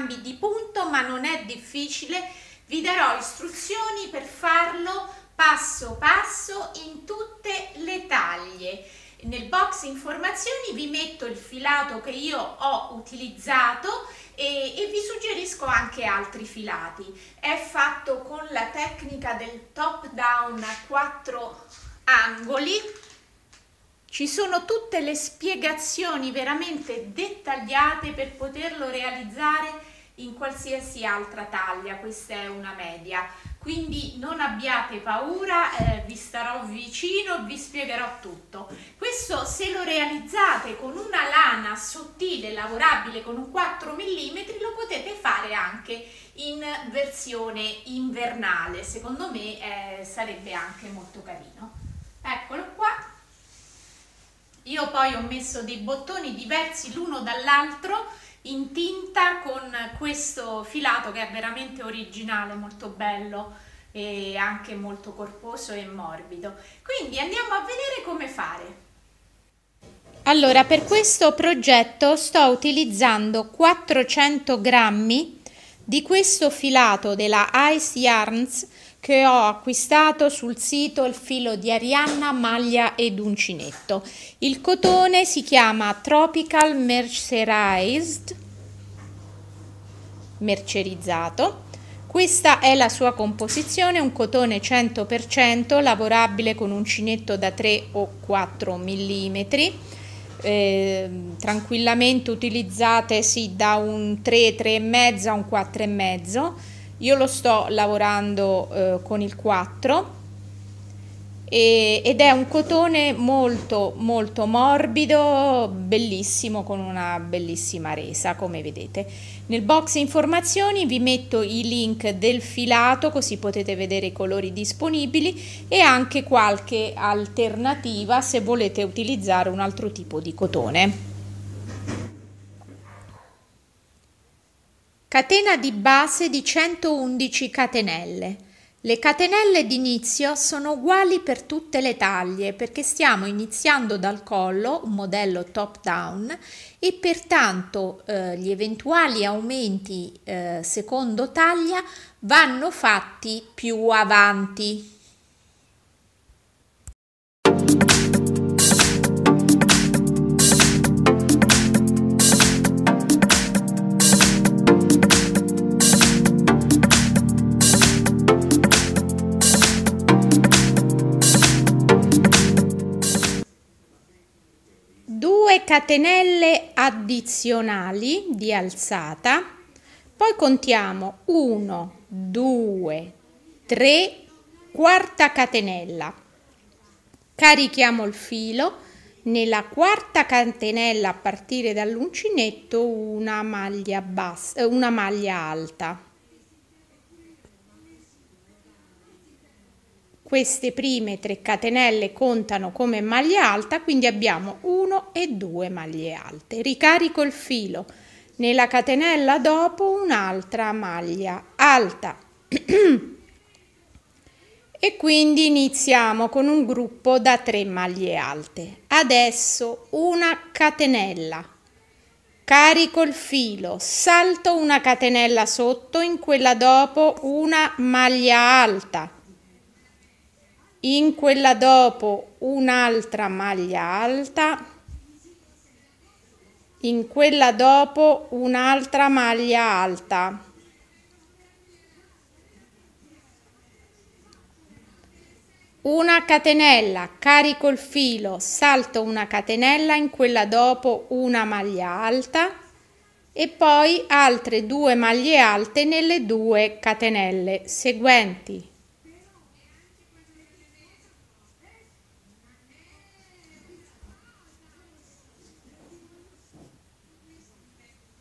cambi di punto ma non è difficile, vi darò istruzioni per farlo passo passo in tutte le taglie. Nel box informazioni vi metto il filato che io ho utilizzato e, e, vi suggerisco anche altri filati. È fatto con la tecnica del top down a quattro angoli. Ci sono tutte le spiegazioni veramente dettagliate per poterlo realizzare in qualsiasi altra taglia, questa è una media. Quindi non abbiate paura, eh, vi starò vicino, vi spiegherò tutto. Questo se lo realizzate con una lana sottile lavorabile con un 4 mm lo potete fare anche in versione invernale, secondo me eh, sarebbe anche molto carino. Eccolo qua. Io poi ho messo dei bottoni diversi l'uno dall'altro in tinta con questo filato che è veramente originale, molto bello e anche molto corposo e morbido. Quindi andiamo a vedere come fare. Allora, per questo progetto sto utilizzando 400 grammi di questo filato della Ice Yarns che ho acquistato sul sito il filo di Arianna Maglia ed Uncinetto. Il cotone si chiama Tropical Mercerized, mercerizzato. Questa è la sua composizione, un cotone 100% lavorabile con uncinetto da 3 o 4 mm Ehm, tranquillamente utilizzate sì, da un 3, 3,5 a un 4,5. Io lo sto lavorando eh, con il 4 e, ed è un cotone molto molto morbido, bellissimo, con una bellissima resa come vedete. Nel box informazioni vi metto i link del filato così potete vedere i colori disponibili e anche qualche alternativa se volete utilizzare un altro tipo di cotone. Catena di base di 111 catenelle. Le catenelle d'inizio sono uguali per tutte le taglie perché stiamo iniziando dal collo, un modello top down e pertanto eh, gli eventuali aumenti eh, secondo taglia vanno fatti più avanti. catenelle addizionali di alzata, poi contiamo 1, 2, 3, quarta catenella. Carichiamo il filo nella quarta catenella a partire dall'uncinetto una maglia, bassa, una maglia alta. Queste prime 3 catenelle contano come maglia alta, quindi abbiamo 1 e 2 maglie alte. Ricarico il filo nella catenella dopo un'altra maglia alta. e quindi iniziamo con un gruppo da 3 maglie alte adesso una catenella carico il filo salto una catenella sotto in quella dopo una maglia alta in quella dopo un'altra maglia alta, in quella dopo un'altra maglia alta. Una catenella, carico il filo, salto una catenella, in quella dopo una maglia alta e poi altre due maglie alte nelle due catenelle seguenti.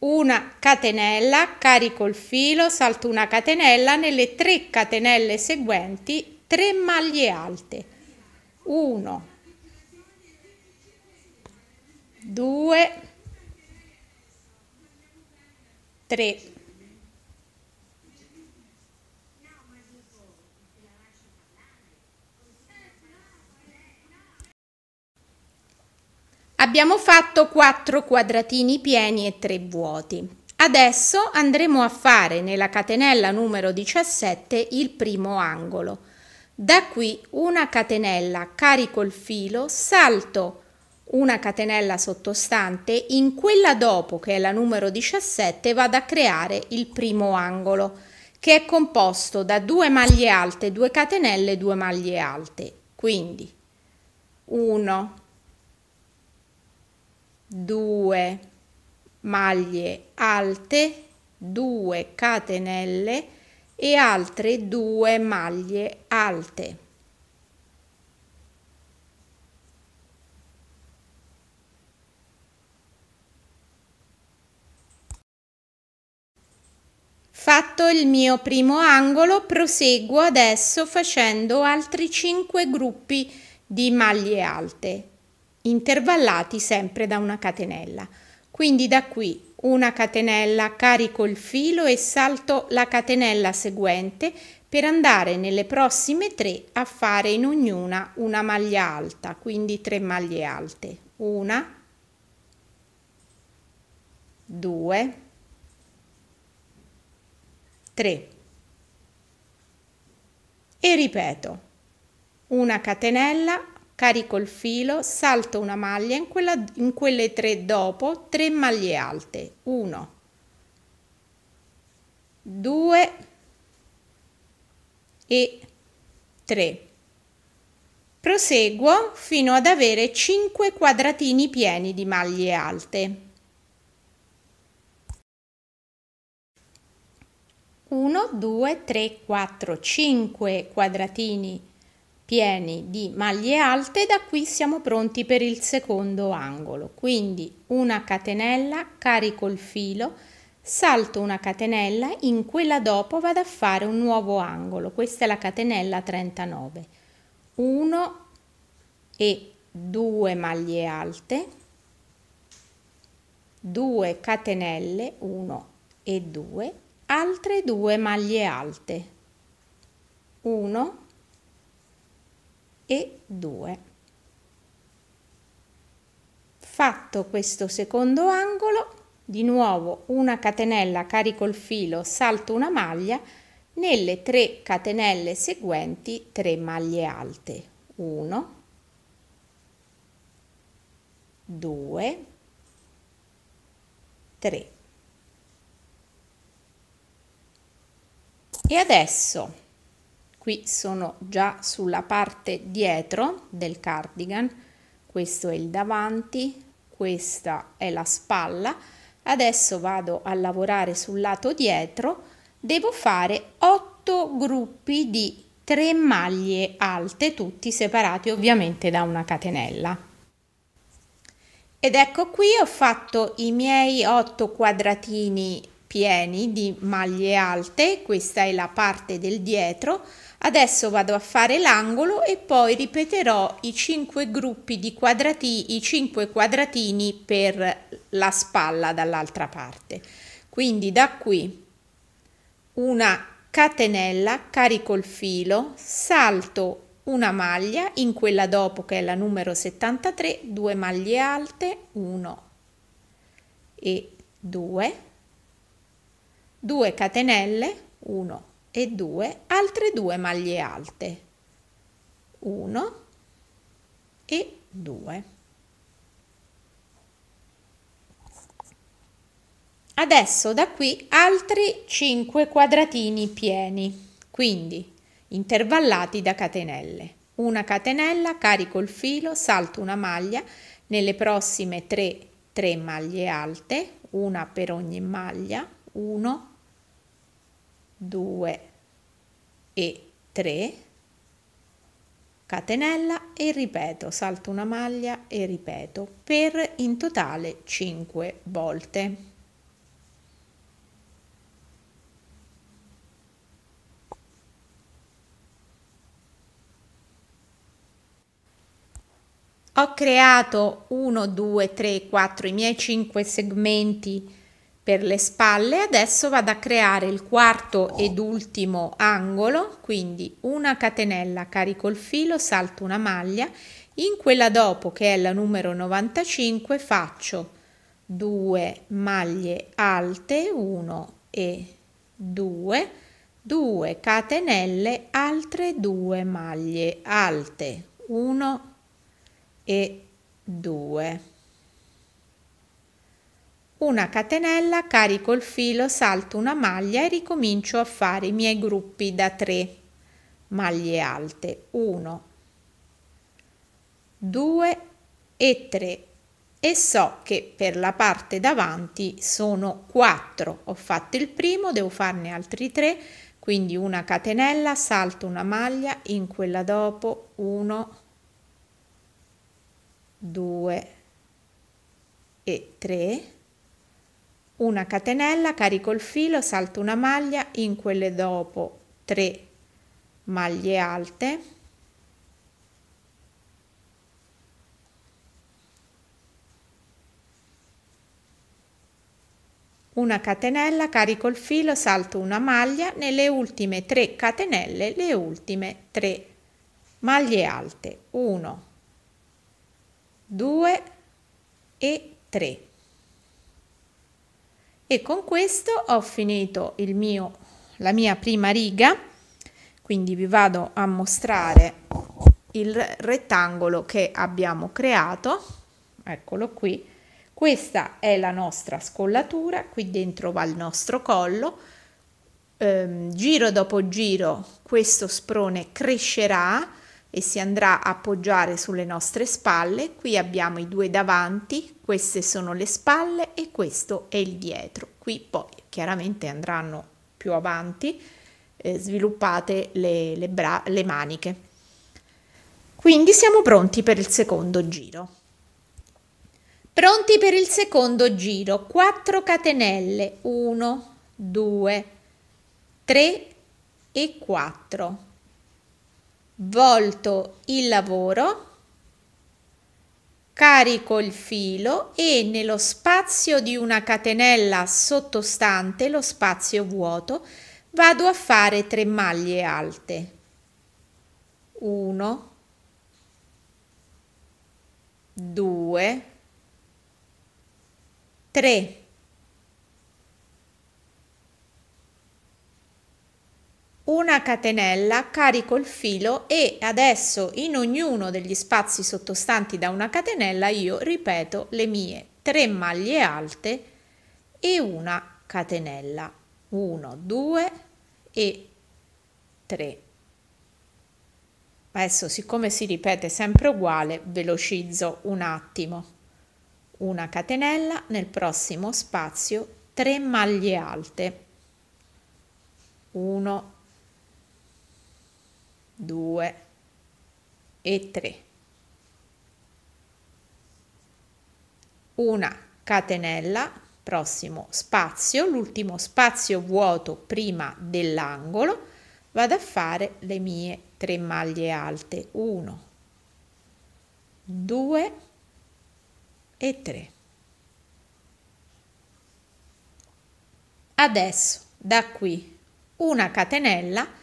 una catenella, carico il filo, salto una catenella, nelle 3 catenelle seguenti 3 maglie alte. 1 2 3 Abbiamo fatto 4 quadratini pieni e 3 vuoti. Adesso andremo a fare nella catenella numero 17 il primo angolo. Da qui una catenella, carico il filo, salto una catenella sottostante, in quella dopo che è la numero 17 vado a creare il primo angolo che è composto da due maglie alte, due catenelle, due maglie alte. Quindi 1 2 maglie alte 2 catenelle e altre 2 maglie alte Fatto il mio primo angolo, proseguo adesso facendo altri 5 gruppi di maglie alte intervallati sempre da una catenella. Quindi da qui una catenella, carico il filo e salto la catenella seguente per andare nelle prossime tre a fare in ognuna una maglia alta, quindi tre maglie alte. Una, due, tre. E ripeto, una catenella, carico il filo, salto una maglia, in, quella, in quelle tre dopo 3 maglie alte, 1, 2 e 3. Proseguo fino ad avere 5 quadratini pieni di maglie alte. 1, 2, 3, 4, 5 quadratini pieni di maglie alte da qui siamo pronti per il secondo angolo quindi una catenella carico il filo salto una catenella in quella dopo vado a fare un nuovo angolo questa è la catenella 39 1 e 2 maglie alte 2 catenelle 1 e 2 altre 2 maglie alte 1 e 2. Fatto questo secondo angolo, di nuovo una catenella, carico il filo, salto una maglia, nelle 3 catenelle seguenti 3 maglie alte. 1, 2, 3. E adesso qui sono già sulla parte dietro del cardigan questo è il davanti questa è la spalla adesso vado a lavorare sul lato dietro devo fare 8 gruppi di 3 maglie alte tutti separati ovviamente da una catenella ed ecco qui ho fatto i miei 8 quadratini pieni di maglie alte questa è la parte del dietro Adesso vado a fare l'angolo e poi ripeterò i 5 gruppi di quadrati, i 5 quadratini per la spalla dall'altra parte. Quindi da qui una catenella, carico il filo, salto una maglia in quella dopo che è la numero 73, due maglie alte, 1 e 2, 2 catenelle, 1 e e 2 altre due maglie alte 1 e 2 adesso da qui altri 5 quadratini pieni quindi intervallati da catenelle una catenella carico il filo salto una maglia nelle prossime 3 3 maglie alte una per ogni maglia 1 2 e 3 catenella e ripeto salto una maglia e ripeto per in totale 5 volte ho creato 1 2 3 4 i miei 5 segmenti per le spalle adesso vado a creare il quarto oh. ed ultimo angolo quindi una catenella carico il filo salto una maglia in quella dopo che è la numero 95 faccio 2 maglie alte 1 e 2 2 catenelle altre 2 maglie alte 1 e 2 una catenella, carico il filo, salto una maglia e ricomincio a fare i miei gruppi da 3 maglie alte 1 2 e 3 e so che per la parte davanti sono 4 ho fatto il primo devo farne altri 3 quindi una catenella salto una maglia in quella dopo 1 2 e 3 una catenella, carico il filo, salto una maglia, in quelle dopo 3 maglie alte, una catenella, carico il filo, salto una maglia, nelle ultime 3 catenelle le ultime 3 maglie alte, 1, 2 e 3 e con questo ho finito il mio, la mia prima riga quindi vi vado a mostrare il rettangolo che abbiamo creato eccolo qui questa è la nostra scollatura qui dentro va il nostro collo ehm, giro dopo giro questo sprone crescerà e si andrà a appoggiare sulle nostre spalle qui abbiamo i due davanti queste sono le spalle e questo è il dietro. Qui poi chiaramente andranno più avanti, eh, sviluppate le, le, le maniche. Quindi siamo pronti per il secondo giro. Pronti per il secondo giro, 4 catenelle, 1, 2, 3 e 4. Volto il lavoro carico il filo e nello spazio di una catenella sottostante lo spazio vuoto vado a fare 3 maglie alte 1 2 3 una catenella, carico il filo e adesso in ognuno degli spazi sottostanti da una catenella io ripeto le mie 3 maglie alte e una catenella 1 2 e 3 adesso siccome si ripete sempre uguale velocizzo un attimo una catenella nel prossimo spazio 3 maglie alte 1 2 e 3. Una catenella, prossimo spazio, l'ultimo spazio vuoto prima dell'angolo, vado a fare le mie 3 maglie alte, 1, 2 e 3. Adesso da qui una catenella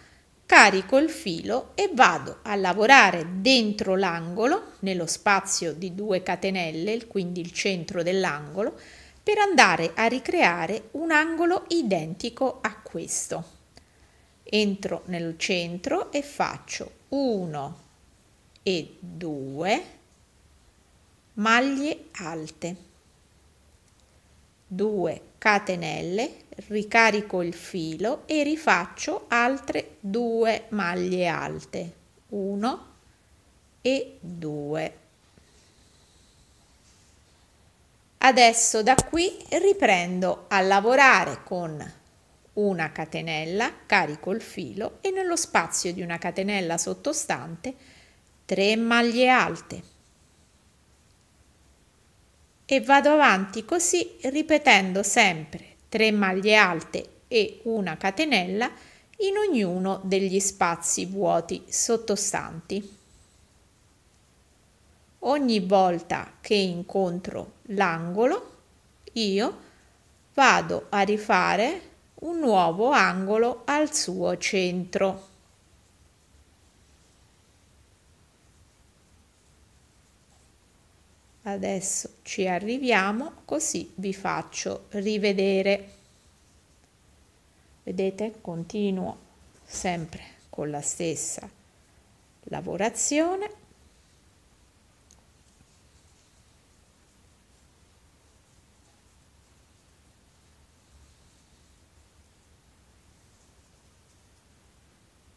carico il filo e vado a lavorare dentro l'angolo, nello spazio di due catenelle, quindi il centro dell'angolo, per andare a ricreare un angolo identico a questo. Entro nel centro e faccio 1 e 2 maglie alte. 2 catenelle ricarico il filo e rifaccio altre due maglie alte 1 e 2 adesso da qui riprendo a lavorare con una catenella carico il filo e nello spazio di una catenella sottostante 3 maglie alte e vado avanti così ripetendo sempre 3 maglie alte e una catenella in ognuno degli spazi vuoti sottostanti. Ogni volta che incontro l'angolo io vado a rifare un nuovo angolo al suo centro. Adesso ci arriviamo così vi faccio rivedere. Vedete, continuo sempre con la stessa lavorazione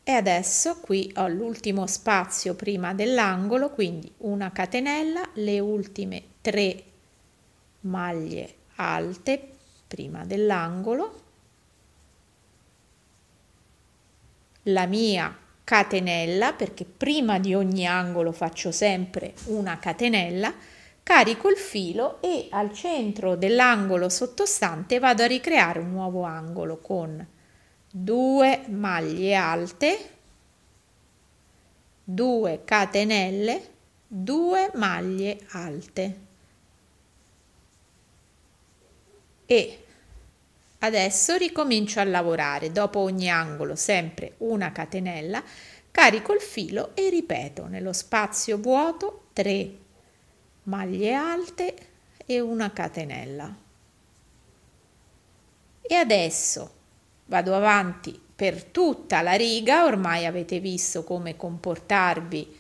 e adesso qui ho l'ultimo spazio prima dell'angolo quindi una catenella le ultime tre maglie alte prima dell'angolo la mia catenella perché prima di ogni angolo faccio sempre una catenella carico il filo e al centro dell'angolo sottostante vado a ricreare un nuovo angolo con 2 maglie alte 2 catenelle 2 maglie alte e adesso ricomincio a lavorare dopo ogni angolo sempre una catenella carico il filo e ripeto nello spazio vuoto 3 maglie alte e una catenella e adesso vado avanti per tutta la riga, ormai avete visto come comportarvi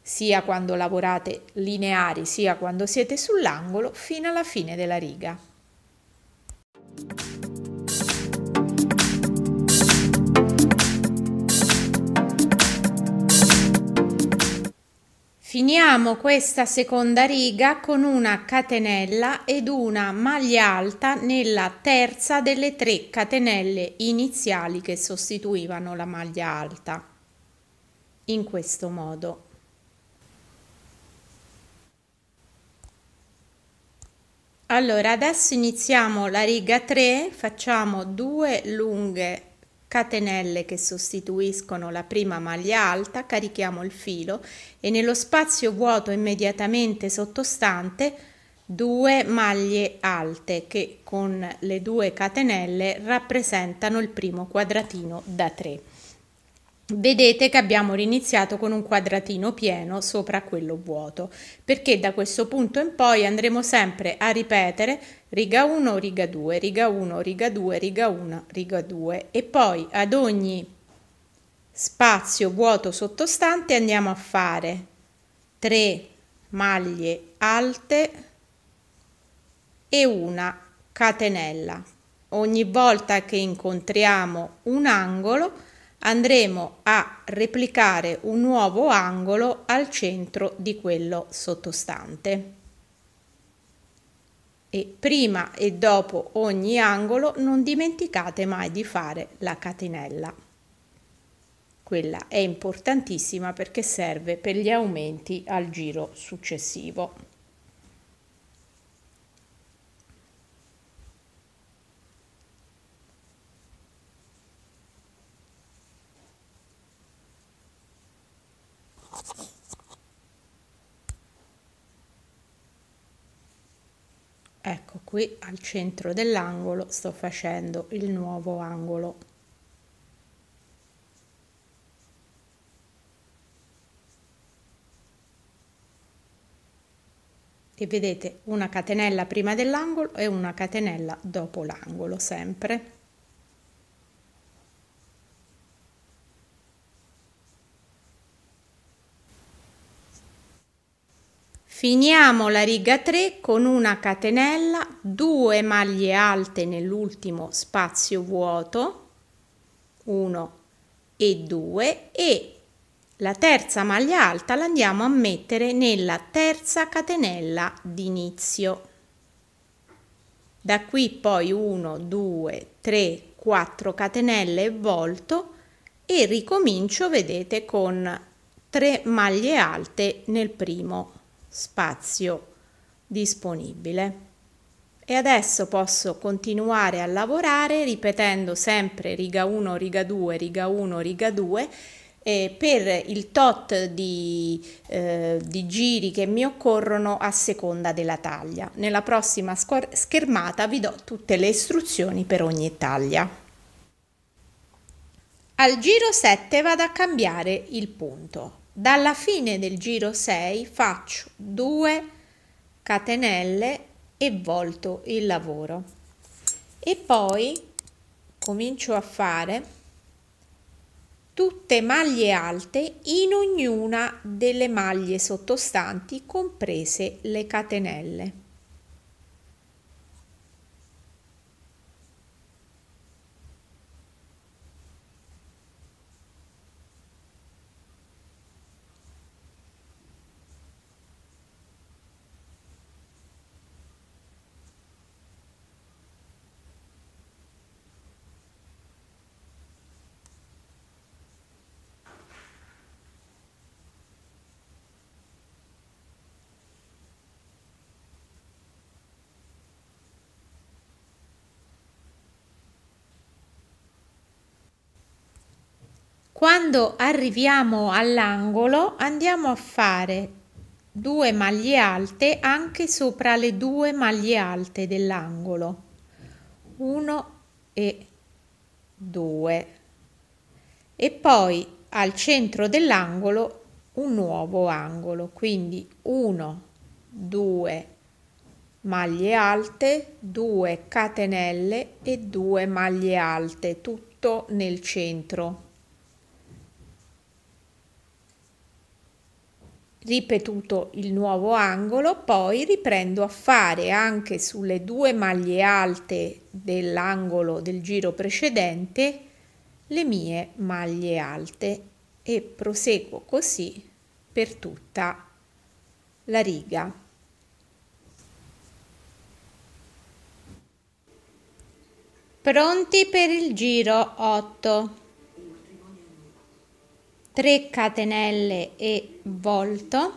sia quando lavorate lineari sia quando siete sull'angolo fino alla fine della riga. Finiamo questa seconda riga con una catenella ed una maglia alta nella terza delle tre catenelle iniziali che sostituivano la maglia alta. In questo modo. Allora, adesso iniziamo la riga 3, facciamo due lunghe catenelle che sostituiscono la prima maglia alta, carichiamo il filo e nello spazio vuoto immediatamente sottostante due maglie alte che con le due catenelle rappresentano il primo quadratino da 3. Vedete che abbiamo riniziato con un quadratino pieno sopra quello vuoto, perché da questo punto in poi andremo sempre a ripetere riga 1, riga 2, riga 1, riga 2, riga 1, riga 2 e poi ad ogni spazio vuoto sottostante andiamo a fare 3 maglie alte e una catenella. Ogni volta che incontriamo un angolo andremo a replicare un nuovo angolo al centro di quello sottostante. E prima e dopo ogni angolo non dimenticate mai di fare la catenella. Quella è importantissima perché serve per gli aumenti al giro successivo. qui al centro dell'angolo sto facendo il nuovo angolo e vedete una catenella prima dell'angolo e una catenella dopo l'angolo sempre Finiamo la riga 3 con una catenella, 2 maglie alte nell'ultimo spazio vuoto, 1 e 2 e la terza maglia alta la andiamo a mettere nella terza catenella d'inizio. Da qui poi 1, 2, 3, 4 catenelle volto e ricomincio, vedete, con 3 maglie alte nel primo spazio spazio disponibile. E adesso posso continuare a lavorare ripetendo sempre riga 1, riga 2, riga 1, riga 2 e per il tot di, eh, di, giri che mi occorrono a seconda della taglia. Nella prossima schermata vi do tutte le istruzioni per ogni taglia. Al giro 7 vado a cambiare il punto. Dalla fine del giro 6 faccio 2 catenelle e volto il lavoro e poi comincio a fare tutte maglie alte in ognuna delle maglie sottostanti comprese le catenelle Quando arriviamo all'angolo andiamo a fare due maglie alte anche sopra le due maglie alte dell'angolo 1 e 2 e poi al centro dell'angolo un nuovo angolo quindi 1 2 maglie alte 2 catenelle e 2 maglie alte tutto nel centro ripetuto il nuovo angolo, poi riprendo a fare anche sulle due maglie alte dell'angolo del giro precedente le mie maglie alte e proseguo così per tutta la riga. Pronti per il giro 8. 3 catenelle e volto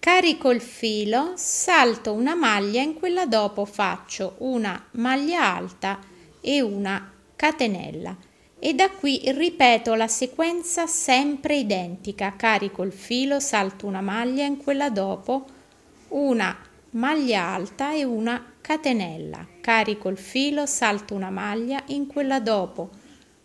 carico il filo salto una maglia in quella dopo faccio una maglia alta e una catenella e da qui ripeto la sequenza sempre identica carico il filo salto una maglia in quella dopo una maglia alta e una catenella carico il filo salto una maglia in quella dopo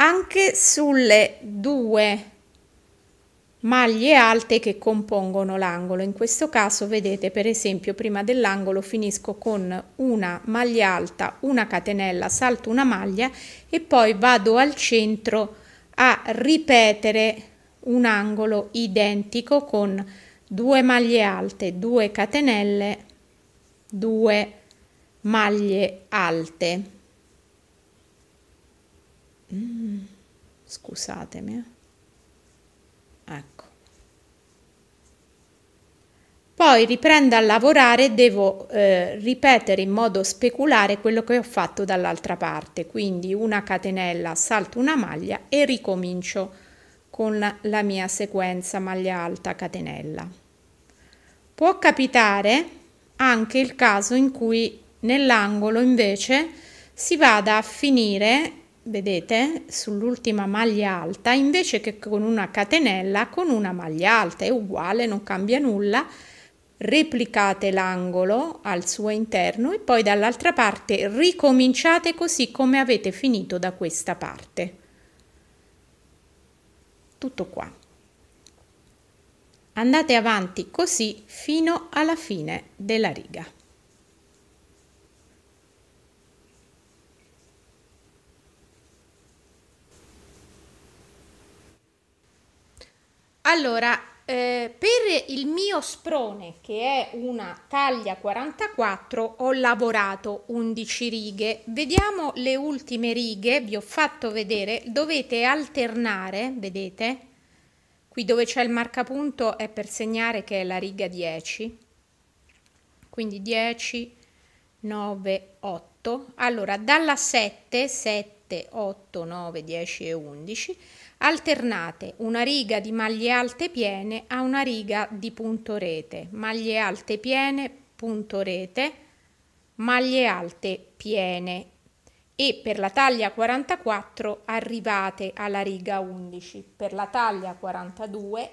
anche sulle due maglie alte che compongono l'angolo. In questo caso vedete per esempio prima dell'angolo finisco con una maglia alta, una catenella, salto una maglia e poi vado al centro a ripetere un angolo identico con due maglie alte, 2 catenelle, 2 maglie alte. Mm, scusatemi. Eh. Ecco. Poi riprendo a lavorare e devo eh, ripetere in modo speculare quello che ho fatto dall'altra parte, quindi una catenella, salto una maglia e ricomincio con la mia sequenza maglia alta catenella. Può capitare anche il caso in cui nell'angolo invece si vada a finire vedete sull'ultima maglia alta invece che con una catenella con una maglia alta è uguale non cambia nulla replicate l'angolo al suo interno e poi dall'altra parte ricominciate così come avete finito da questa parte tutto qua andate avanti così fino alla fine della riga Allora, eh, per il mio sprone, che è una taglia 44, ho lavorato 11 righe. Vediamo le ultime righe, vi ho fatto vedere, dovete alternare, vedete? Qui dove c'è il marcapunto è per segnare che è la riga 10. Quindi 10, 9, 8. Allora, dalla 7, 7, 8, 9, 10 e 11 Alternate una riga di maglie alte piene a una riga di punto rete, maglie alte piene, punto rete, maglie alte piene e per la taglia 44 arrivate alla riga 11, per la taglia 42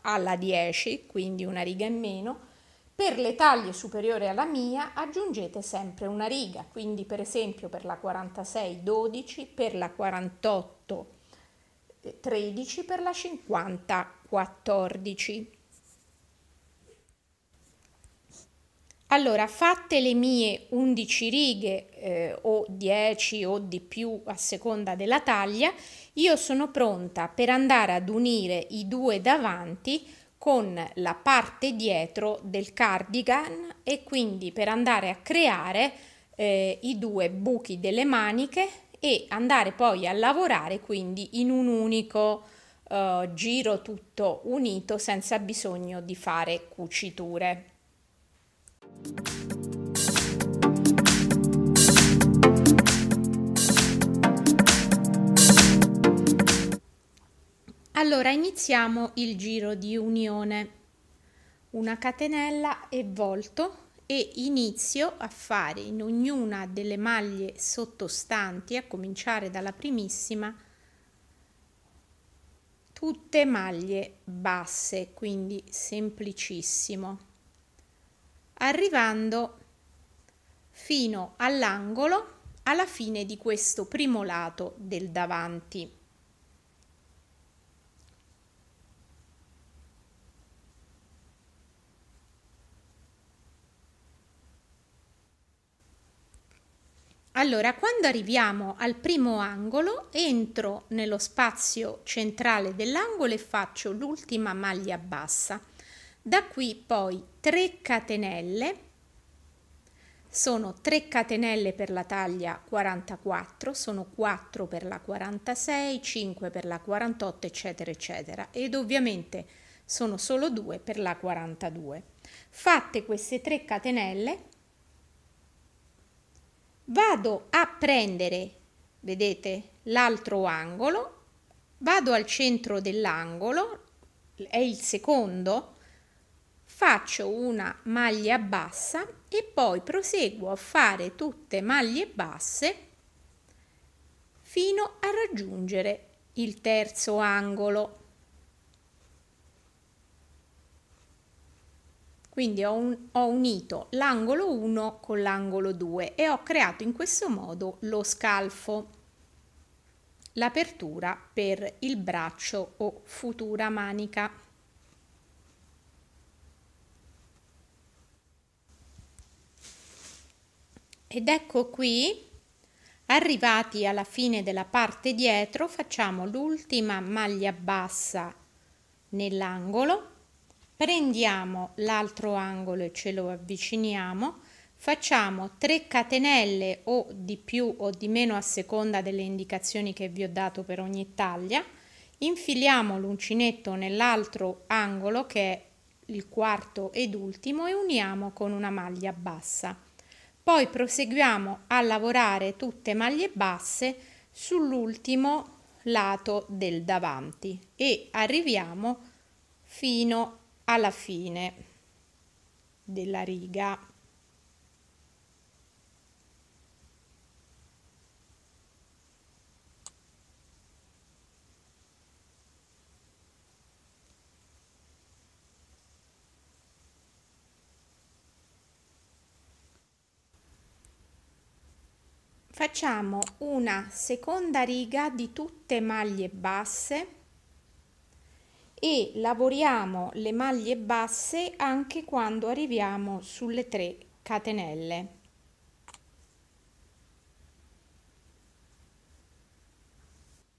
alla 10, quindi una riga in meno, per le taglie superiori alla mia aggiungete sempre una riga, quindi per esempio per la 46 12, per la 48 12. 13 per la 50, 14. Allora, fatte le mie 11 righe eh, o 10 o di più a seconda della taglia, io sono pronta per andare ad unire i due davanti con la parte dietro del cardigan e quindi per andare a creare eh, i due buchi delle maniche e andare poi a lavorare quindi in un unico eh, giro tutto unito senza bisogno di fare cuciture. Allora iniziamo il giro di unione. Una catenella e volto e inizio a fare in ognuna delle maglie sottostanti, a cominciare dalla primissima, tutte maglie basse, quindi semplicissimo, arrivando fino all'angolo alla fine di questo primo lato del davanti. Allora, quando arriviamo al primo angolo, entro nello spazio centrale dell'angolo e faccio l'ultima maglia bassa. Da qui poi 3 catenelle, sono 3 catenelle per la taglia 44, sono 4 per la 46, 5 per la 48, eccetera, eccetera. Ed ovviamente sono solo 2 per la 42. Fatte queste 3 catenelle, vado a prendere, vedete, l'altro angolo, vado al centro dell'angolo, è il secondo, faccio una maglia bassa e poi proseguo a fare tutte maglie basse fino a raggiungere il terzo angolo Quindi ho, un, ho unito l'angolo 1 con l'angolo 2 e ho creato in questo modo lo scalfo, l'apertura per il braccio o futura manica. Ed ecco qui, arrivati alla fine della parte dietro, facciamo l'ultima maglia bassa nell'angolo prendiamo l'altro angolo e ce lo avviciniamo, facciamo 3 catenelle o di più o di meno a seconda delle indicazioni che vi ho dato per ogni taglia, infiliamo l'uncinetto nell'altro angolo che è il quarto ed ultimo e uniamo con una maglia bassa. Poi proseguiamo a lavorare tutte maglie basse sull'ultimo lato del davanti e arriviamo fino alla fine della riga facciamo una seconda riga di tutte maglie basse e lavoriamo le maglie basse anche quando arriviamo sulle 3 catenelle.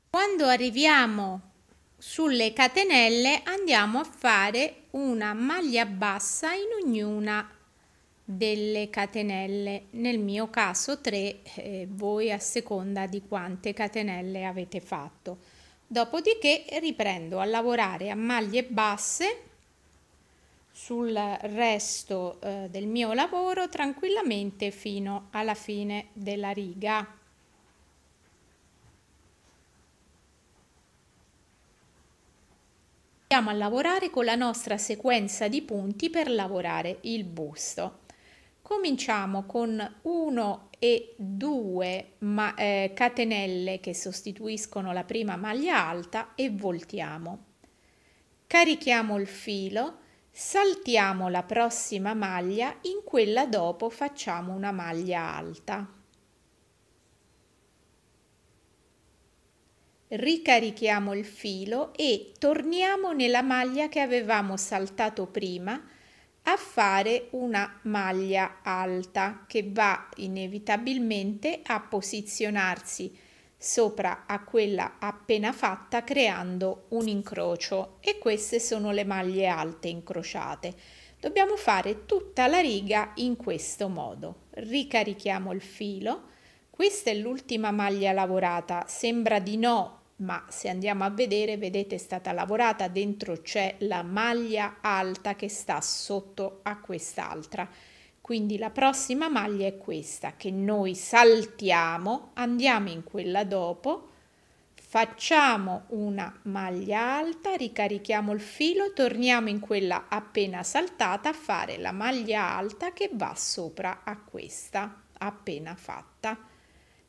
Quando arriviamo sulle catenelle andiamo a fare una maglia bassa in ognuna delle catenelle nel mio caso 3 eh, voi a seconda di quante catenelle avete fatto Dopodiché riprendo a lavorare a maglie basse sul resto eh, del mio lavoro tranquillamente fino alla fine della riga. Andiamo a lavorare con la nostra sequenza di punti per lavorare il busto. Cominciamo con 1 e 2 ma, eh, catenelle che sostituiscono la prima maglia alta e voltiamo. Carichiamo il filo, saltiamo la prossima maglia, in quella dopo facciamo una maglia alta. Ricarichiamo il filo e torniamo nella maglia che avevamo saltato prima a fare una maglia alta che va inevitabilmente a posizionarsi sopra a quella appena fatta creando un incrocio e queste sono le maglie alte incrociate. Dobbiamo fare tutta la riga in questo modo. Ricarichiamo il filo. Questa è l'ultima maglia lavorata, sembra di no ma se andiamo a vedere vedete è stata lavorata dentro c'è la maglia alta che sta sotto a quest'altra quindi la prossima maglia è questa che noi saltiamo andiamo in quella dopo facciamo una maglia alta ricarichiamo il filo torniamo in quella appena saltata a fare la maglia alta che va sopra a questa appena fatta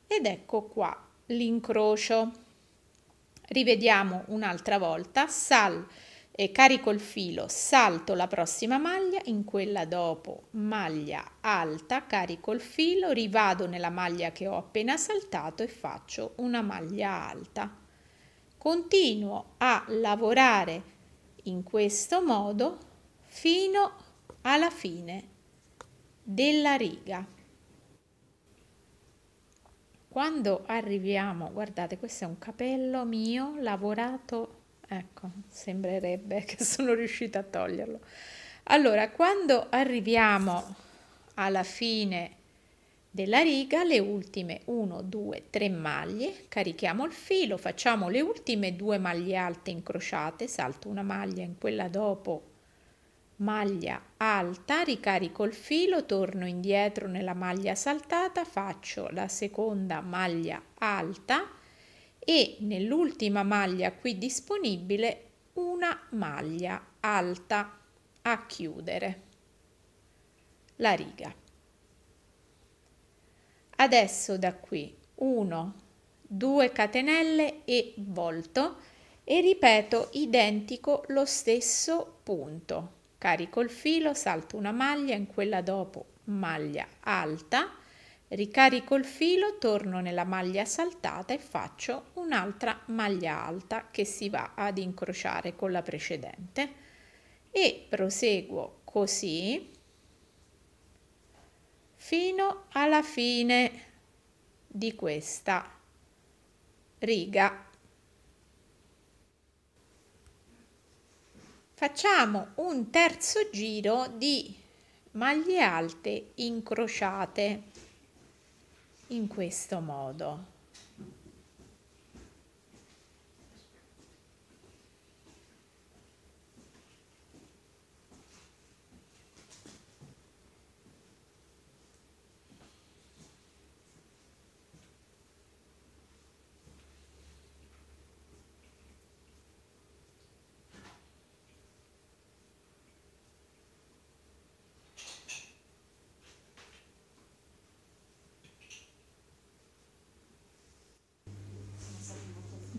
ed ecco qua l'incrocio rivediamo un'altra volta, sal, eh, carico il filo, salto la prossima maglia, in quella dopo maglia alta, carico il filo, rivado nella maglia che ho appena saltato e faccio una maglia alta. Continuo a lavorare in questo modo fino alla fine della riga quando arriviamo guardate questo è un capello mio lavorato ecco sembrerebbe che sono riuscita a toglierlo allora quando arriviamo alla fine della riga le ultime 1 2 3 maglie carichiamo il filo facciamo le ultime due maglie alte incrociate salto una maglia in quella dopo maglia alta, ricarico il filo, torno indietro nella maglia saltata, faccio la seconda maglia alta e nell'ultima maglia qui disponibile una maglia alta a chiudere la riga. Adesso da qui 1, 2 catenelle e volto e ripeto identico lo stesso punto Carico il filo, salto una maglia, in quella dopo maglia alta, ricarico il filo, torno nella maglia saltata e faccio un'altra maglia alta che si va ad incrociare con la precedente e proseguo così fino alla fine di questa riga facciamo un terzo giro di maglie alte incrociate in questo modo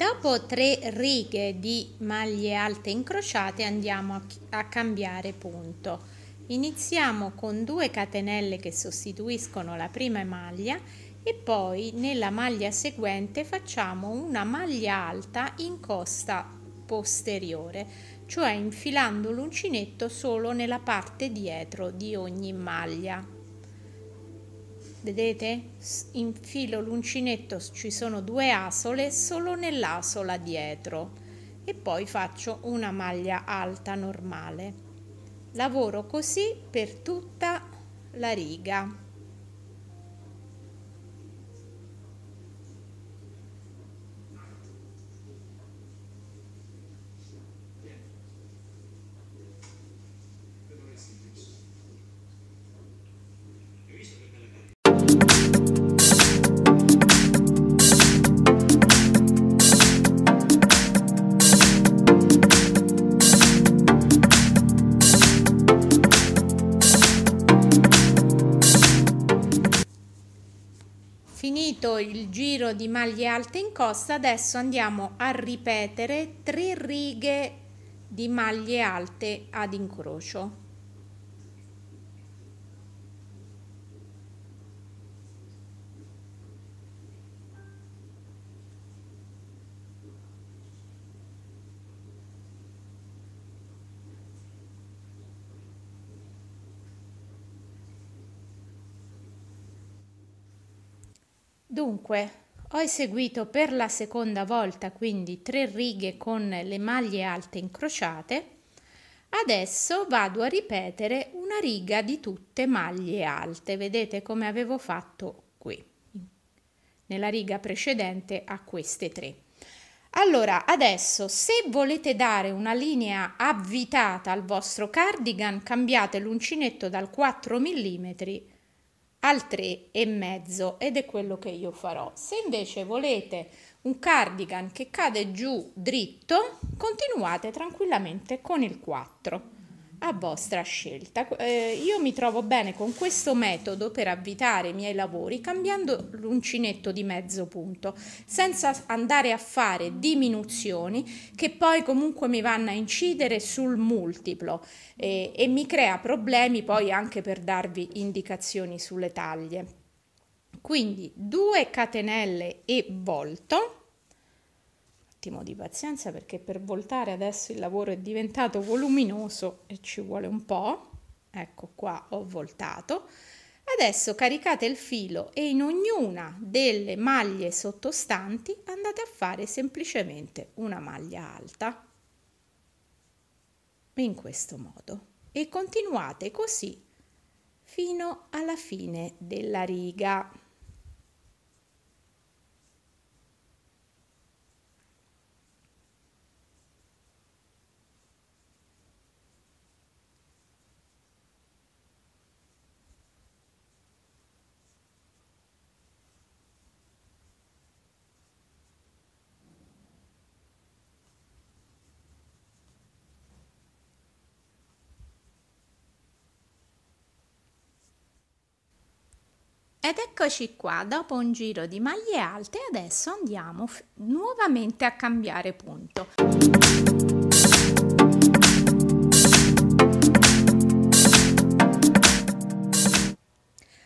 Dopo tre righe di maglie alte incrociate andiamo a, a cambiare punto. Iniziamo con due catenelle che sostituiscono la prima maglia e poi nella maglia seguente facciamo una maglia alta in costa posteriore, cioè infilando l'uncinetto solo nella parte dietro di ogni maglia vedete infilo l'uncinetto ci sono due asole solo nell'asola dietro e poi faccio una maglia alta normale lavoro così per tutta la riga Finito il giro di maglie alte in costa, adesso andiamo a ripetere 3 righe di maglie alte ad incrocio. Dunque, ho eseguito per la seconda volta quindi tre righe con le maglie alte incrociate. Adesso vado a ripetere una riga di tutte maglie alte. Vedete come avevo fatto qui, nella riga precedente a queste tre. Allora, adesso se volete dare una linea avvitata al vostro cardigan, cambiate l'uncinetto dal 4 mm al mezzo ed è quello che io farò. Se invece volete un cardigan che cade giù dritto, continuate tranquillamente con il 4 a vostra scelta. Eh, io mi trovo bene con questo metodo per avvitare i miei lavori cambiando l'uncinetto di mezzo punto, senza andare a fare diminuzioni che poi comunque mi vanno a incidere sul multiplo eh, e mi crea problemi poi anche per darvi indicazioni sulle taglie. Quindi due catenelle e volto attimo di pazienza perché per voltare adesso il lavoro è diventato voluminoso e ci vuole un po'. Ecco qua ho voltato. Adesso caricate il filo e in ognuna delle maglie sottostanti andate a fare semplicemente una maglia alta. In questo modo. E continuate così fino alla fine della riga. Ed eccoci qua, dopo un giro di maglie alte adesso andiamo nuovamente a cambiare punto.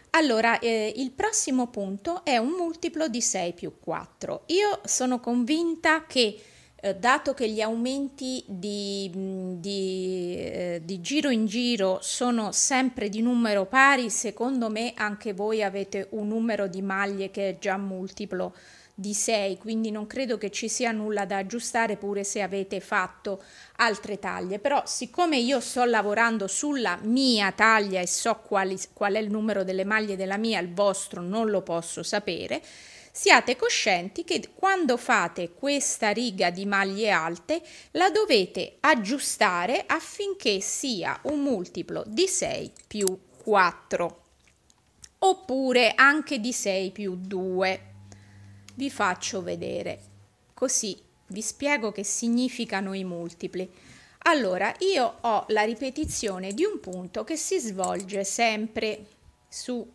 Allora, eh, il prossimo punto è un multiplo di 6 più 4. Io sono convinta che eh, dato che gli aumenti di, di, eh, di, giro in giro sono sempre di numero pari, secondo me anche voi avete un numero di maglie che è già multiplo di 6, quindi non credo che ci sia nulla da aggiustare pure se avete fatto altre taglie, però siccome io sto lavorando sulla mia taglia e so quali, qual è il numero delle maglie della mia, il vostro non lo posso sapere, siate coscienti che quando fate questa riga di maglie alte la dovete aggiustare affinché sia un multiplo di 6 più 4 oppure anche di 6 più 2. Vi faccio vedere così vi spiego che significano i multipli. Allora, io ho la ripetizione di un punto che si svolge sempre su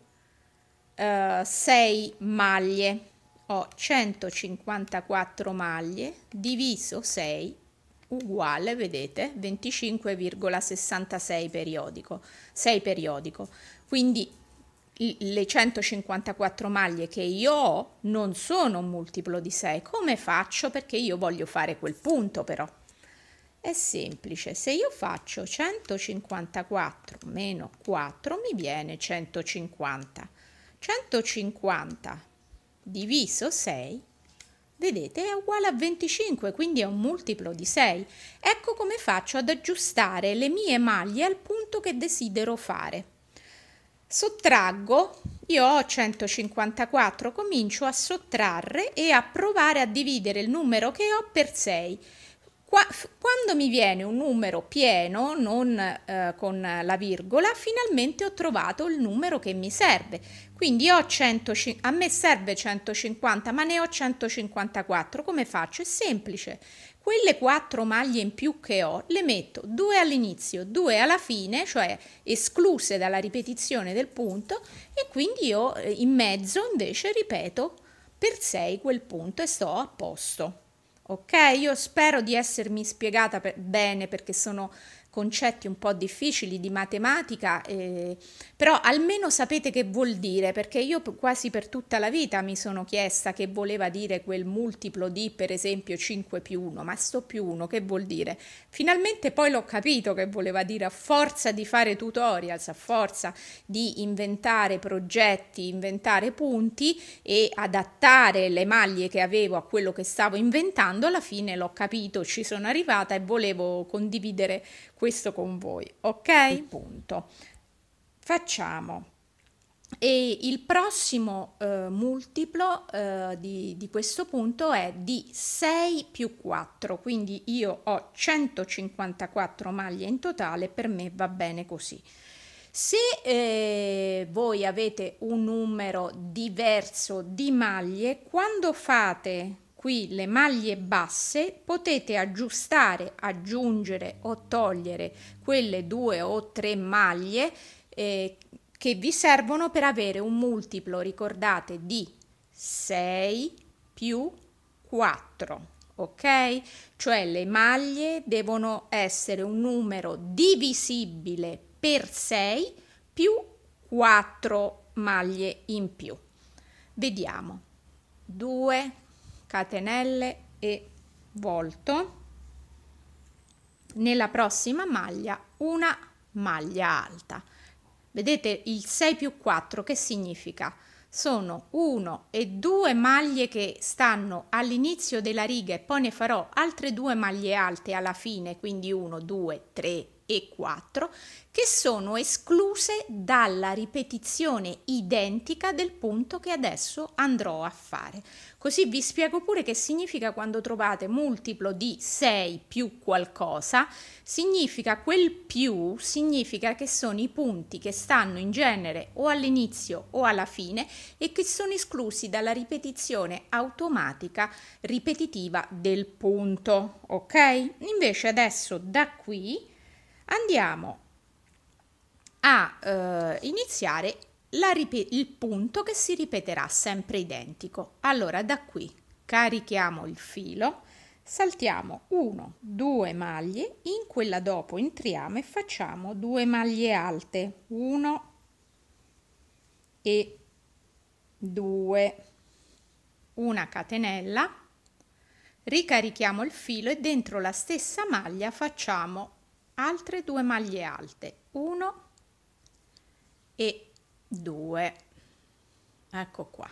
eh, 6 maglie ho 154 maglie diviso 6 uguale, vedete, 25,66 periodico, 6 periodico. Quindi le 154 maglie che io ho non sono un multiplo di 6. Come faccio? Perché io voglio fare quel punto però. È semplice, se io faccio 154 meno 4 mi viene 150. 150 diviso 6, vedete è uguale a 25, quindi è un multiplo di 6. Ecco come faccio ad aggiustare le mie maglie al punto che desidero fare. Sottraggo, io ho 154, comincio a sottrarre e a provare a dividere il numero che ho per 6 Qua, quando mi viene un numero pieno, non eh, con la virgola, finalmente ho trovato il numero che mi serve. Quindi ho 100, a me serve 150, ma ne ho 154. Come faccio? È semplice. Quelle quattro maglie in più che ho le metto due all'inizio, due alla fine, cioè escluse dalla ripetizione del punto, e quindi io eh, in mezzo invece ripeto per 6 quel punto e sto a posto. Ok, io spero di essermi spiegata per bene perché sono concetti un po' difficili di matematica e però almeno sapete che vuol dire, perché io quasi per tutta la vita mi sono chiesta che voleva dire quel multiplo di, per esempio, 5 più 1, ma sto più 1 che vuol dire? Finalmente poi l'ho capito che voleva dire a forza di fare tutorials, a forza di inventare progetti, inventare punti e adattare le maglie che avevo a quello che stavo inventando, alla fine l'ho capito, ci sono arrivata e volevo condividere questo con voi, ok? Punto facciamo? E il prossimo eh, multiplo eh, di, di, questo punto è di 6 più 4, quindi io ho 154 maglie in totale, per me va bene così. Se eh, voi avete un numero diverso di maglie, quando fate qui le maglie basse potete aggiustare, aggiungere o togliere quelle due o tre maglie eh, che vi servono per avere un multiplo, ricordate, di 6 più 4, ok? Cioè le maglie devono essere un numero divisibile per 6 più 4 maglie in più. Vediamo. 2 catenelle e volto. Nella prossima maglia una maglia alta. Vedete il 6 più 4 che significa? Sono 1 e 2 maglie che stanno all'inizio della riga e poi ne farò altre due maglie alte alla fine, quindi 1, 2, 3, e 4 che sono escluse dalla ripetizione identica del punto che adesso andrò a fare. Così vi spiego pure che significa quando trovate multiplo di 6 più qualcosa, significa quel più significa che sono i punti che stanno in genere o all'inizio o alla fine e che sono esclusi dalla ripetizione automatica ripetitiva del punto, ok? Invece adesso da qui andiamo a eh, iniziare il punto che si ripeterà sempre identico. Allora da qui carichiamo il filo, saltiamo 1, 2 maglie, in quella dopo entriamo e facciamo 2 maglie alte, 1 e 2, una catenella, ricarichiamo il filo e dentro la stessa maglia facciamo altre due maglie alte 1 e 2 ecco qua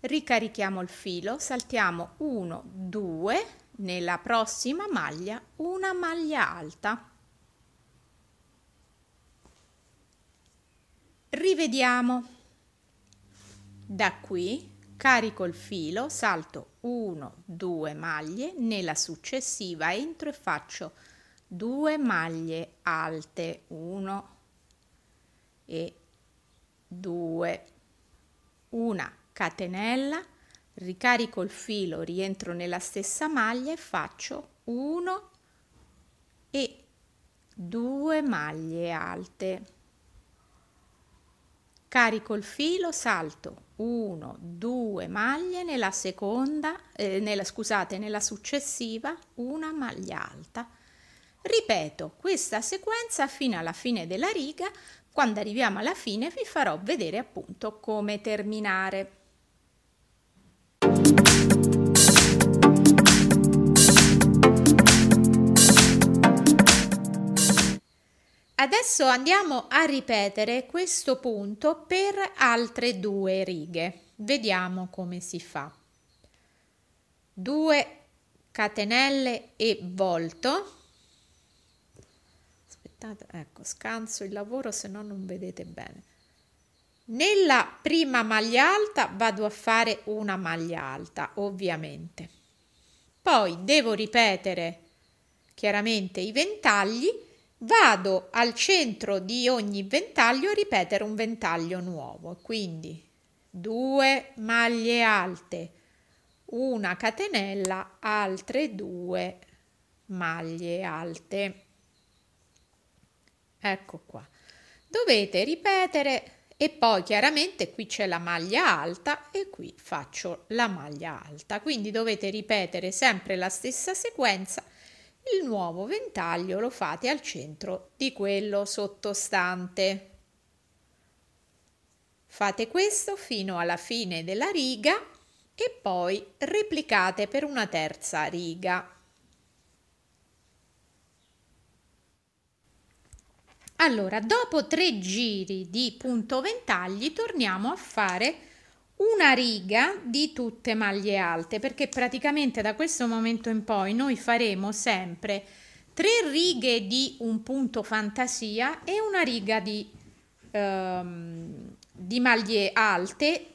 ricarichiamo il filo saltiamo 1 2 nella prossima maglia una maglia alta rivediamo da qui carico il filo salto 1 2 maglie nella successiva entro e faccio 2 maglie alte 1 e 2 una catenella ricarico il filo rientro nella stessa maglia e faccio 1 e 2 maglie alte carico il filo salto 1 2 maglie nella seconda eh, nella, scusate nella successiva una maglia alta Ripeto questa sequenza fino alla fine della riga, quando arriviamo alla fine vi farò vedere appunto come terminare. Adesso andiamo a ripetere questo punto per altre due righe. Vediamo come si fa. 2 catenelle e volto aspettate, ecco, scanso il lavoro se no non vedete bene. Nella prima maglia alta vado a fare una maglia alta, ovviamente. Poi devo ripetere chiaramente i ventagli, vado al centro di ogni ventaglio a ripetere un ventaglio nuovo, quindi due maglie alte, una catenella, altre due maglie alte. Ecco qua. Dovete ripetere e poi chiaramente qui c'è la maglia alta e qui faccio la maglia alta. Quindi dovete ripetere sempre la stessa sequenza. Il nuovo ventaglio lo fate al centro di quello sottostante. Fate questo fino alla fine della riga e poi replicate per una terza riga. Allora, dopo tre giri di punto ventagli torniamo a fare una riga di tutte maglie alte perché praticamente da questo momento in poi noi faremo sempre tre righe di un punto fantasia e una riga di, ehm, di maglie alte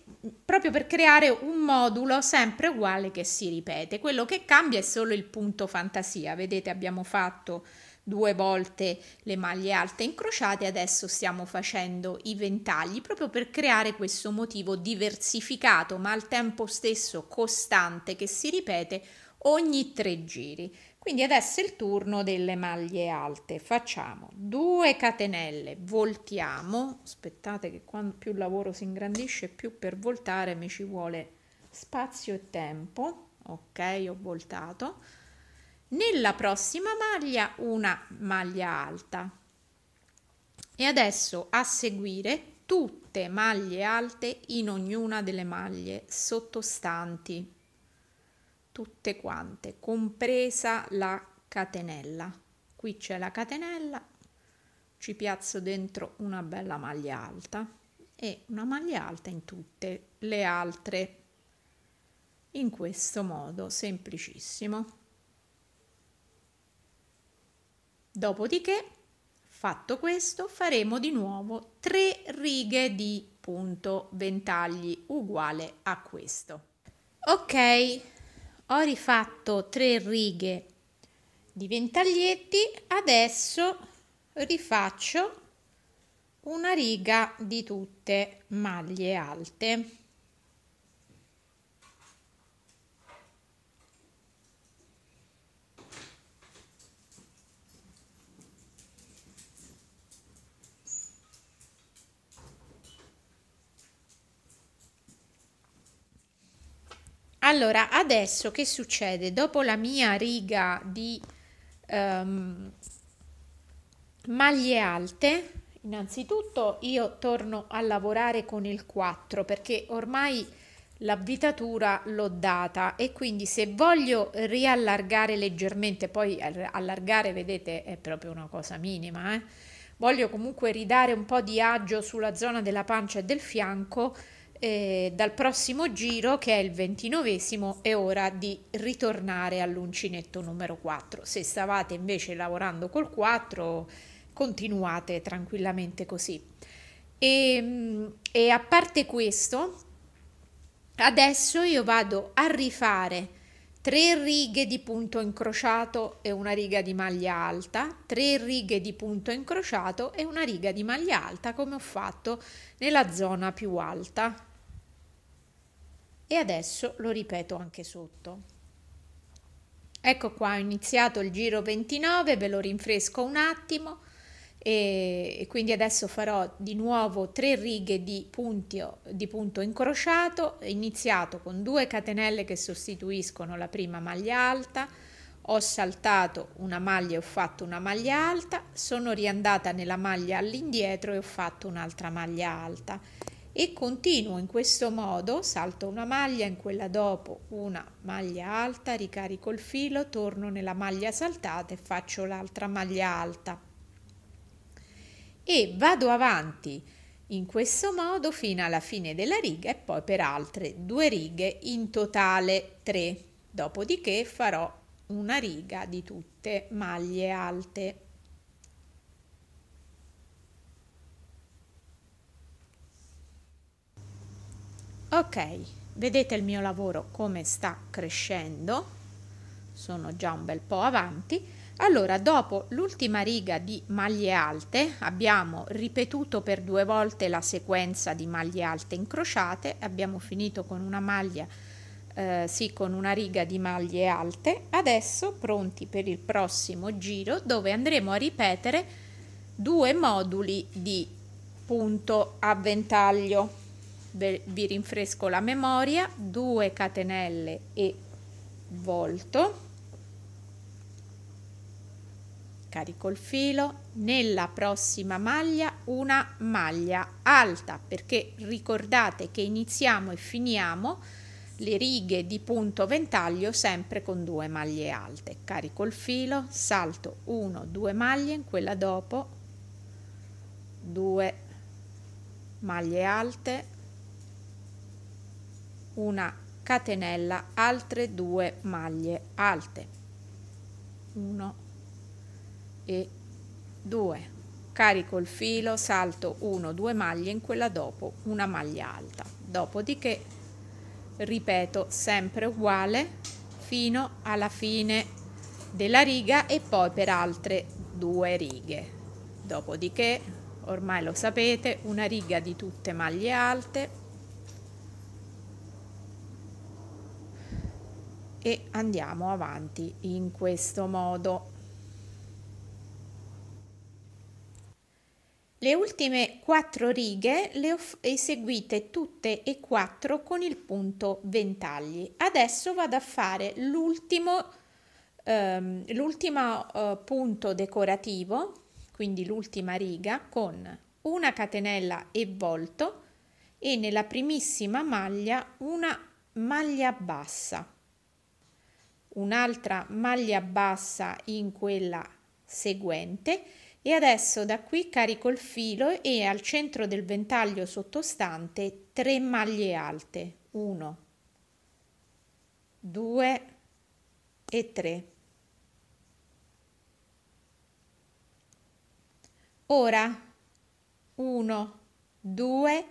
proprio per creare un modulo sempre uguale che si ripete. Quello che cambia è solo il punto fantasia. Vedete abbiamo fatto due volte le maglie alte incrociate adesso stiamo facendo i ventagli proprio per creare questo motivo diversificato ma al tempo stesso costante che si ripete ogni tre giri quindi adesso è il turno delle maglie alte facciamo due catenelle voltiamo aspettate che quando più il lavoro si ingrandisce più per voltare mi ci vuole spazio e tempo ok ho voltato nella prossima maglia una maglia alta e adesso a seguire tutte maglie alte in ognuna delle maglie sottostanti tutte quante compresa la catenella qui c'è la catenella ci piazzo dentro una bella maglia alta e una maglia alta in tutte le altre in questo modo semplicissimo Dopodiché, fatto questo, faremo di nuovo 3 righe di punto ventagli uguale a questo. Ok, ho rifatto 3 righe di ventaglietti, adesso rifaccio una riga di tutte maglie alte. Allora, adesso che succede? Dopo la mia riga di um, maglie alte, innanzitutto io torno a lavorare con il 4 perché ormai l'avvitatura l'ho data e quindi se voglio riallargare leggermente, poi allargare vedete è proprio una cosa minima, eh? voglio comunque ridare un po' di agio sulla zona della pancia e del fianco, eh, dal prossimo giro che è il ventinovesimo è ora di ritornare all'uncinetto numero 4 se stavate invece lavorando col 4 continuate tranquillamente così e, e a parte questo adesso io vado a rifare tre righe di punto incrociato e una riga di maglia alta, tre righe di punto incrociato e una riga di maglia alta come ho fatto nella zona più alta e adesso lo ripeto anche sotto. Ecco qua, ho iniziato il giro 29, ve lo rinfresco un attimo e quindi adesso farò di nuovo tre righe di, puntio, di punto incrociato, iniziato con due catenelle che sostituiscono la prima maglia alta, ho saltato una maglia e ho fatto una maglia alta, sono riandata nella maglia all'indietro e ho fatto un'altra maglia alta e continuo in questo modo, salto una maglia, in quella dopo una maglia alta, ricarico il filo, torno nella maglia saltata e faccio l'altra maglia alta. E vado avanti in questo modo fino alla fine della riga e poi per altre due righe, in totale tre. Dopodiché farò una riga di tutte maglie alte. ok vedete il mio lavoro come sta crescendo sono già un bel po' avanti allora dopo l'ultima riga di maglie alte abbiamo ripetuto per due volte la sequenza di maglie alte incrociate abbiamo finito con una maglia eh, sì con una riga di maglie alte adesso pronti per il prossimo giro dove andremo a ripetere due moduli di punto a ventaglio vi rinfresco la memoria, 2 catenelle e volto, carico il filo, nella prossima maglia una maglia alta perché ricordate che iniziamo e finiamo le righe di punto ventaglio sempre con due maglie alte carico il filo salto 1 2 maglie in quella dopo 2 maglie alte una catenella altre due maglie alte 1 e 2 carico il filo salto 1 2 maglie in quella dopo una maglia alta dopodiché ripeto sempre uguale fino alla fine della riga e poi per altre due righe dopodiché ormai lo sapete una riga di tutte maglie alte e andiamo avanti in questo modo. Le ultime quattro righe le ho eseguite tutte e quattro con il punto ventagli. Adesso vado a fare l'ultimo ehm, eh, punto decorativo, quindi l'ultima riga, con una catenella e volto e nella primissima maglia una maglia bassa un'altra maglia bassa in quella seguente e adesso da qui carico il filo e al centro del ventaglio sottostante 3 maglie alte 1 2 e 3 ora 1 2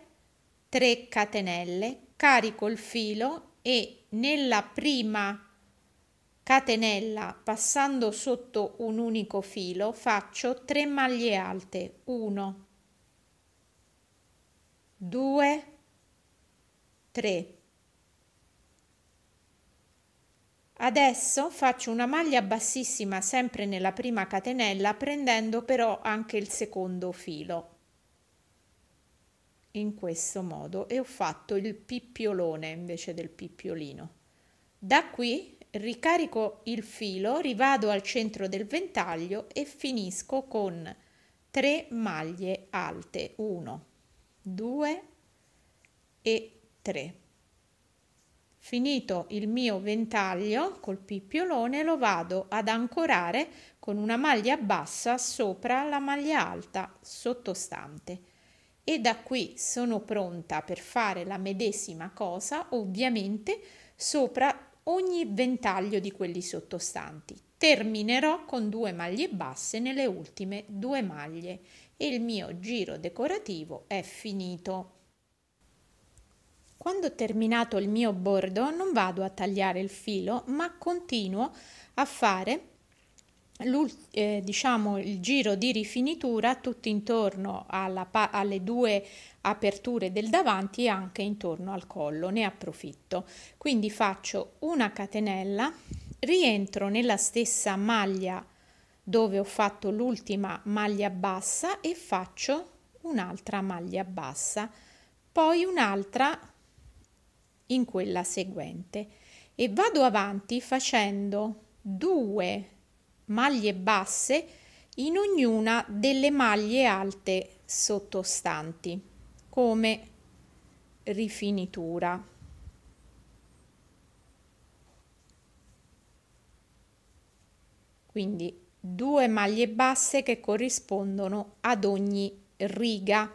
3 catenelle carico il filo e nella prima Catenella, passando sotto un unico filo, faccio 3 maglie alte, 1, 2, 3. Adesso faccio una maglia bassissima sempre nella prima catenella prendendo però anche il secondo filo in questo modo e ho fatto il pippiolone invece del pippiolino. Da qui ricarico il filo, rivado al centro del ventaglio e finisco con 3 maglie alte, 1, 2 e 3. Finito il mio ventaglio col pippiolone lo vado ad ancorare con una maglia bassa sopra la maglia alta sottostante e da qui sono pronta per fare la medesima cosa ovviamente sopra ogni ventaglio di quelli sottostanti. Terminerò con due maglie basse nelle ultime due maglie e il mio giro decorativo è finito. Quando ho terminato il mio bordo non vado a tagliare il filo ma continuo a fare eh, diciamo, il giro di rifinitura tutto intorno pa- alle due aperture del davanti e anche intorno al collo, ne approfitto. Quindi faccio una catenella, rientro nella stessa maglia dove ho fatto l'ultima maglia bassa e faccio un'altra maglia bassa, poi un'altra in quella seguente e vado avanti facendo due maglie basse in ognuna delle maglie alte sottostanti come rifinitura. Quindi due maglie basse che corrispondono ad ogni riga.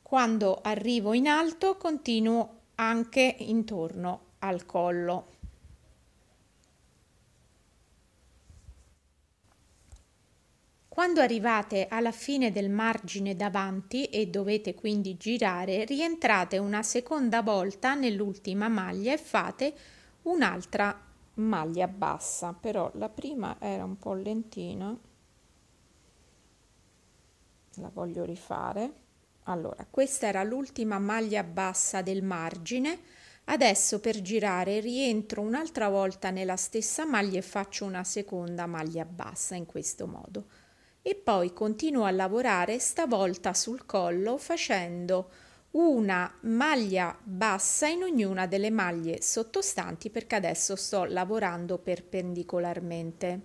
Quando arrivo in alto continuo anche intorno al collo. Quando arrivate alla fine del margine davanti e dovete quindi girare, rientrate una seconda volta nell'ultima maglia e fate un'altra maglia bassa, però la prima era un po' lentina, la voglio rifare. Allora, questa era l'ultima maglia bassa del margine, Adesso per girare rientro un'altra volta nella stessa maglia e faccio una seconda maglia bassa in questo modo. E poi continuo a lavorare stavolta sul collo facendo una maglia bassa in ognuna delle maglie sottostanti perché adesso sto lavorando perpendicolarmente.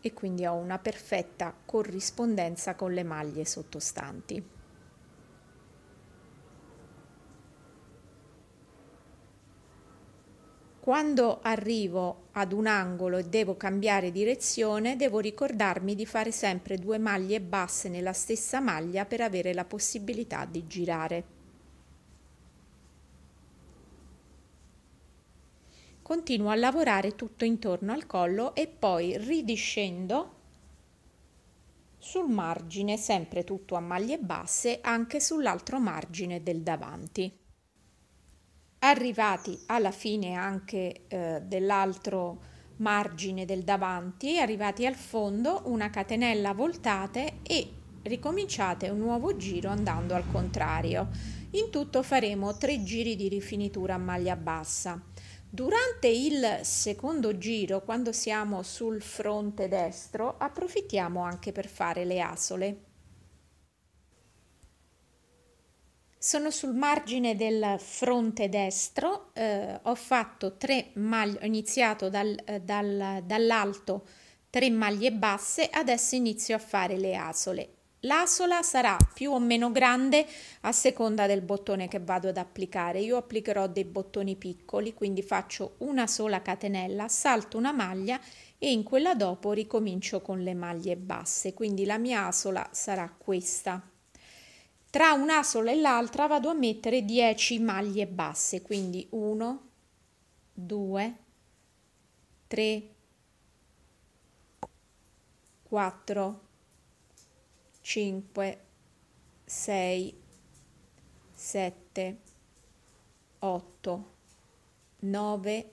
E quindi ho una perfetta corrispondenza con le maglie sottostanti. Quando arrivo ad un angolo e devo cambiare direzione, devo ricordarmi di fare sempre due maglie basse nella stessa maglia per avere la possibilità di girare. Continuo a lavorare tutto intorno al collo e poi ridiscendo sul margine, sempre tutto a maglie basse, anche sull'altro margine del davanti arrivati alla fine anche eh, dell'altro margine del davanti, arrivati al fondo, una catenella voltate e ricominciate un nuovo giro andando al contrario. In tutto faremo tre giri di rifinitura a maglia bassa. Durante il secondo giro, quando siamo sul fronte destro, approfittiamo anche per fare le asole. Sono sul margine del fronte destro, eh, ho fatto tre maglie, ho iniziato dal, eh, dal, dall'alto tre maglie basse, adesso inizio a fare le asole. L'asola sarà più o meno grande a seconda del bottone che vado ad applicare. Io applicherò dei bottoni piccoli, quindi faccio una sola catenella, salto una maglia e in quella dopo ricomincio con le maglie basse. Quindi la mia asola sarà questa tra una sola e l'altra vado a mettere 10 maglie basse quindi 1 2 3 4 5 6 7 8 9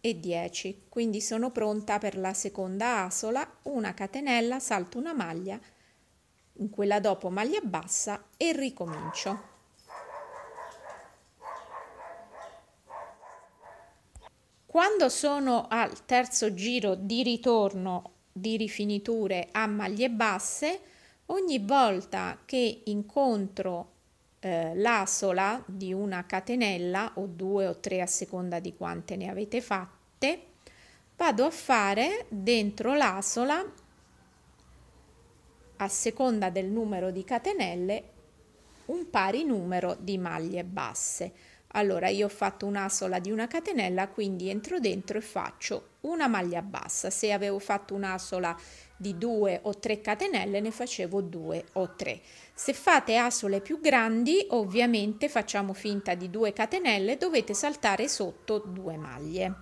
e 10 quindi sono pronta per la seconda asola una catenella salto una maglia in quella dopo maglia bassa e ricomincio. Quando sono al terzo giro di ritorno di rifiniture a maglie basse, ogni volta che incontro eh, la sola di una catenella o due o tre a seconda di quante ne avete fatte, vado a fare dentro l'asola a seconda del numero di catenelle un pari numero di maglie basse. Allora io ho fatto una sola di una catenella, quindi entro dentro e faccio una maglia bassa. Se avevo fatto una sola di 2 o 3 catenelle ne facevo 2 o 3. Se fate asole più grandi, ovviamente facciamo finta di 2 catenelle, dovete saltare sotto 2 maglie.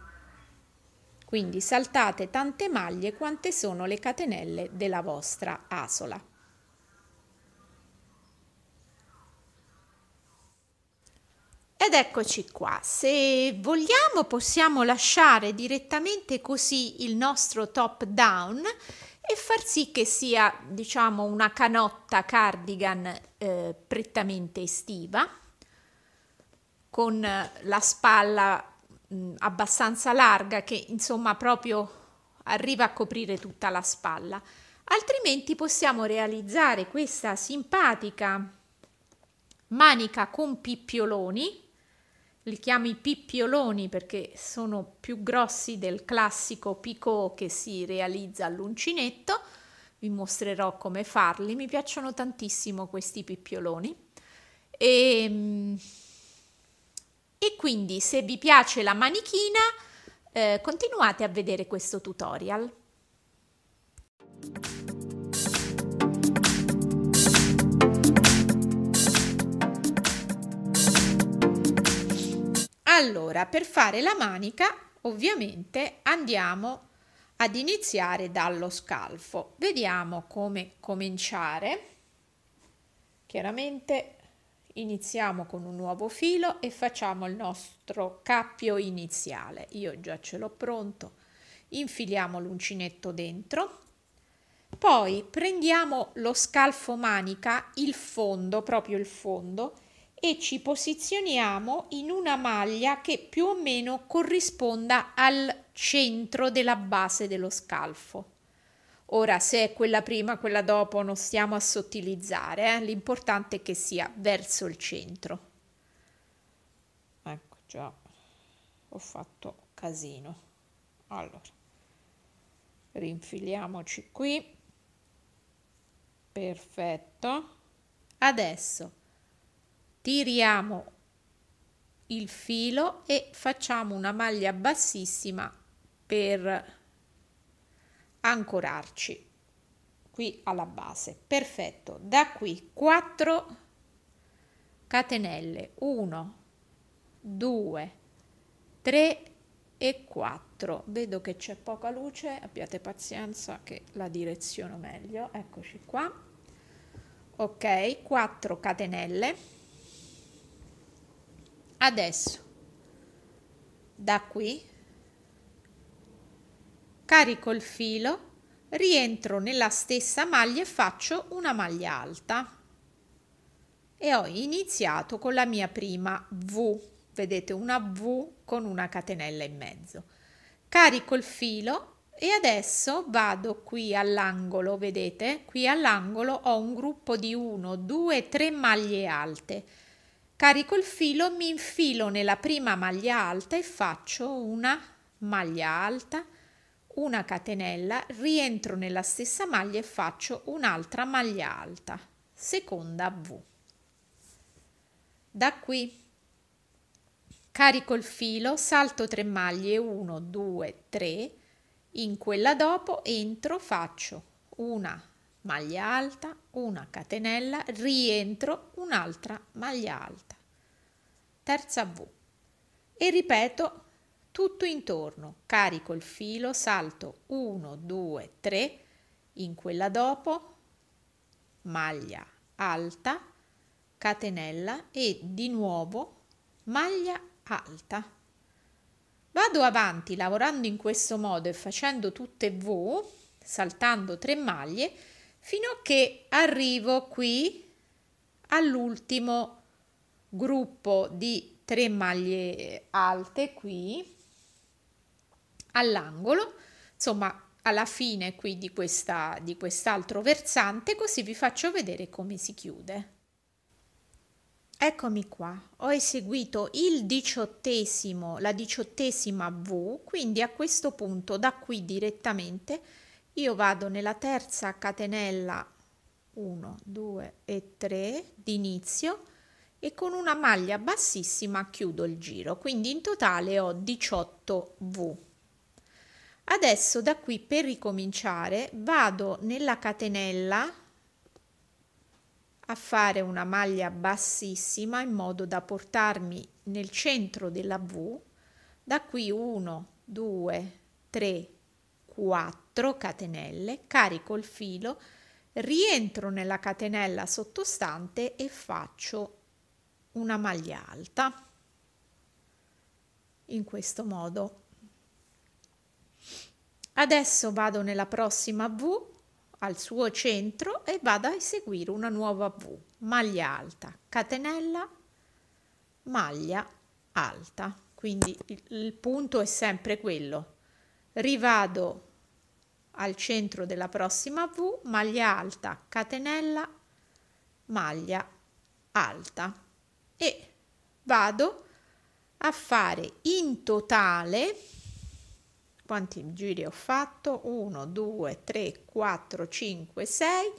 Quindi saltate tante maglie quante sono le catenelle della vostra asola. Ed eccoci qua, se vogliamo possiamo lasciare direttamente così il nostro top down e far sì che sia diciamo una canotta cardigan eh, prettamente estiva con la spalla mh, abbastanza larga che insomma proprio arriva a coprire tutta la spalla. Altrimenti possiamo realizzare questa simpatica manica con pippioloni, li chiamo i pippioloni perché sono più grossi del classico picot che si realizza all'uncinetto, vi mostrerò come farli, mi piacciono tantissimo questi pippioloni. E, e quindi se vi piace la manichina eh, continuate a vedere questo tutorial. Allora, per fare la manica ovviamente andiamo ad iniziare dallo scalfo. Vediamo come cominciare. Chiaramente Iniziamo con un nuovo filo e facciamo il nostro cappio iniziale. Io già ce l'ho pronto. Infiliamo l'uncinetto dentro. Poi prendiamo lo scalfo manica, il fondo, proprio il fondo, e ci posizioniamo in una maglia che più o meno corrisponda al centro della base dello scalfo. Ora, se è quella prima, quella dopo, non stiamo a sottilizzare, eh? l'importante è che sia verso il centro. Ecco, già ho fatto casino. Allora, rinfiliamoci qui. Perfetto. Adesso tiriamo il filo e facciamo una maglia bassissima per ancorarci qui alla base. Perfetto, da qui 4 catenelle 1 2 3 e 4 vedo che c'è poca luce abbiate pazienza che la direziono meglio eccoci qua ok 4 catenelle adesso da qui carico il filo, rientro nella stessa maglia e faccio una maglia alta e ho iniziato con la mia prima V, vedete una V con una catenella in mezzo. Carico il filo e adesso vado qui all'angolo, vedete? Qui all'angolo ho un gruppo di 1, 2, 3 maglie alte. Carico il filo, mi infilo nella prima maglia alta e faccio una maglia alta, una catenella, rientro nella stessa maglia e faccio un'altra maglia alta, seconda V. Da qui carico il filo, salto 3 maglie, 1, 2, 3, in quella dopo entro, faccio una maglia alta, una catenella, rientro, un'altra maglia alta, terza V e ripeto tutto intorno, carico il filo, salto 1, 2, 3, in quella dopo maglia alta, catenella e di nuovo maglia alta. Vado avanti lavorando in questo modo e facendo tutte V, saltando 3 maglie, fino a che arrivo qui all'ultimo gruppo di 3 maglie alte qui all'angolo, insomma alla fine qui di, questa, di quest'altro versante, così vi faccio vedere come si chiude. Eccomi qua, ho eseguito il diciottesimo, la diciottesima V, quindi a questo punto da qui direttamente io vado nella terza catenella 1, 2 e 3 di inizio e con una maglia bassissima chiudo il giro, quindi in totale ho 18 V. Adesso da qui per ricominciare vado nella catenella a fare una maglia bassissima in modo da portarmi nel centro della V, da qui 1, 2, 3, 4 catenelle, carico il filo, rientro nella catenella sottostante e faccio una maglia alta in questo modo Adesso vado nella prossima V al suo centro e vado a eseguire una nuova V, maglia alta, catenella, maglia alta. Quindi il, il punto è sempre quello. Rivado al centro della prossima V, maglia alta, catenella, maglia alta e vado a fare in totale quanti giri ho fatto? 1, 2, 3, 4, 5, 6,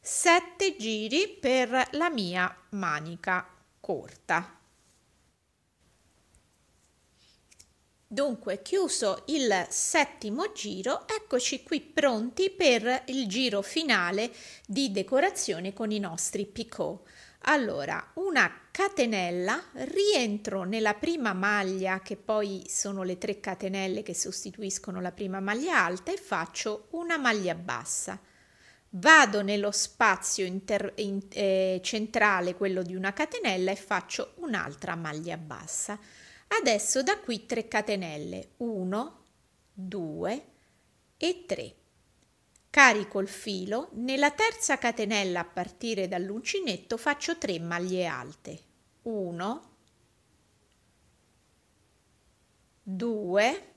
7 giri per la mia manica corta. Dunque, chiuso il settimo giro, eccoci qui pronti per il giro finale di decorazione con i nostri picot. Allora, una catenella, rientro nella prima maglia che poi sono le tre catenelle che sostituiscono la prima maglia alta e faccio una maglia bassa. Vado nello spazio inter, in, eh, centrale, quello di una catenella e faccio un'altra maglia bassa. Adesso da qui 3 catenelle, 1, 2 e 3. Carico il filo, nella terza catenella a partire dall'uncinetto faccio 3 maglie alte. 1 2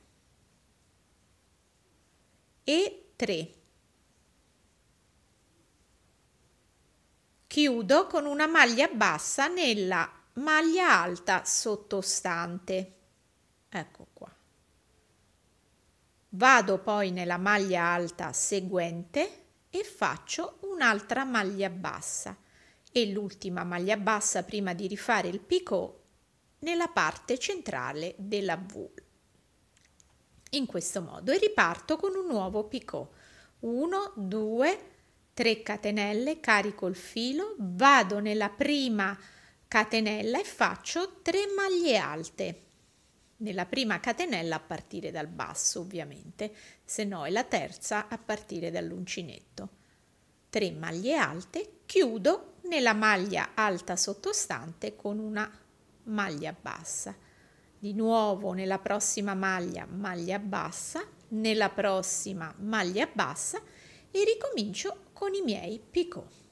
e 3. Chiudo con una maglia bassa nella maglia alta sottostante. Ecco, vado poi nella maglia alta seguente e faccio un'altra maglia bassa e l'ultima maglia bassa prima di rifare il picot nella parte centrale della V. In questo modo e riparto con un nuovo picot. 1, 2, 3 catenelle, carico il filo, vado nella prima catenella e faccio 3 maglie alte nella prima catenella a partire dal basso ovviamente, se no è la terza a partire dall'uncinetto. 3 maglie alte, chiudo nella maglia alta sottostante con una maglia bassa. Di nuovo nella prossima maglia maglia bassa, nella prossima maglia bassa e ricomincio con i miei picot.